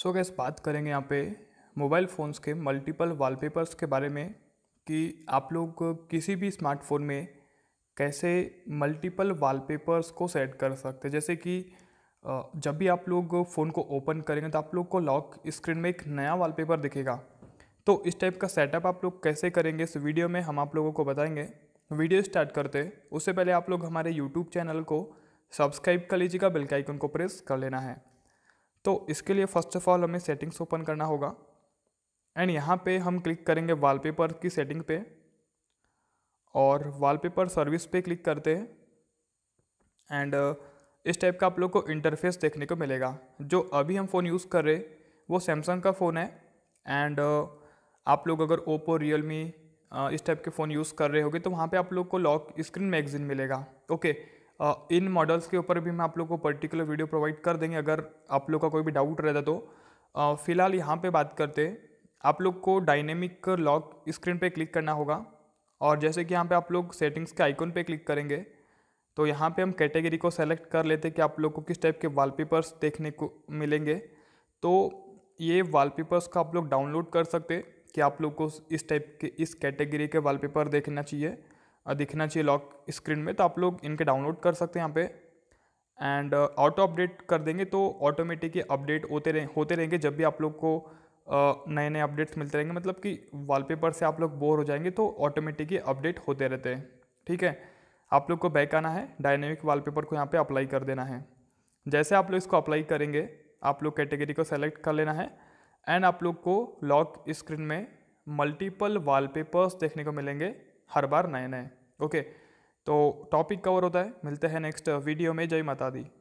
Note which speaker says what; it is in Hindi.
Speaker 1: सो so गैस बात करेंगे यहाँ पे मोबाइल फ़ोन्स के मल्टीपल वॉलपेपर्स के बारे में कि आप लोग किसी भी स्मार्टफोन में कैसे मल्टीपल वॉलपेपर्स को सेट कर सकते हैं जैसे कि जब भी आप लोग फ़ोन को ओपन करेंगे तो आप लोग को लॉक स्क्रीन में एक नया वॉलपेपर दिखेगा तो इस टाइप का सेटअप आप लोग कैसे करेंगे इस वीडियो में हम आप लोगों को बताएंगे वीडियो स्टार्ट करते उससे पहले आप लोग हमारे यूट्यूब चैनल को सब्सक्राइब कर लीजिएगा बेल आइकन को प्रेस कर लेना है तो इसके लिए फ़र्स्ट ऑफ ऑल हमें सेटिंग्स ओपन करना होगा एंड यहाँ पे हम क्लिक करेंगे वॉलपेपर की सेटिंग पे और वॉलपेपर सर्विस पे क्लिक करते हैं एंड uh, इस टाइप का आप लोग को इंटरफेस देखने को मिलेगा जो अभी हम फ़ोन यूज़ कर रहे वो सैमसंग का फ़ोन है एंड uh, आप लोग अगर ओप्पो रियल uh, इस टाइप के फ़ोन यूज़ कर रहे होगे तो वहाँ पे आप लोग को लॉक स्क्रीन मैगजीन मिलेगा ओके okay. इन मॉडल्स के ऊपर भी मैं आप लोग को पर्टिकुलर वीडियो प्रोवाइड कर देंगे अगर आप लोग का कोई भी डाउट रहता तो फ़िलहाल यहाँ पे बात करते आप लोग को डायनेमिक लॉक स्क्रीन पे क्लिक करना होगा और जैसे कि यहाँ पे आप लोग सेटिंग्स के आइकन पे क्लिक करेंगे तो यहाँ पे हम कैटेगरी को सेलेक्ट कर लेते कि आप लोग को किस टाइप के वॉलपेपर्स देखने को मिलेंगे तो ये वॉलपेपर्स को आप लोग डाउनलोड कर सकते कि आप लोग को इस टाइप के इस कैटेगरी के वॉलपेपर देखना चाहिए दिखना चाहिए लॉक स्क्रीन में तो आप लोग इनके डाउनलोड कर सकते हैं यहाँ पे एंड ऑटो अपडेट कर देंगे तो ऑटोमेटिक ये अपडेट होते रहे होते रहेंगे जब भी आप लोग को नए नए अपडेट्स मिलते रहेंगे मतलब कि वॉलपेपर से आप लोग बोर हो जाएंगे तो ऑटोमेटिक ये अपडेट होते रहते हैं ठीक है आप लोग को बैक आना है डायनेमिक वॉलपेपर को यहाँ पे अप्लाई कर देना है जैसे आप लोग इसको अप्लाई करेंगे आप लोग कैटेगरी को सेलेक्ट कर लेना है एंड आप लोग को लॉक स्क्रीन में मल्टीपल वॉलपेपर्स देखने को मिलेंगे हर बार नए नए ओके तो टॉपिक कवर होता है मिलते हैं नेक्स्ट वीडियो में जय माता दी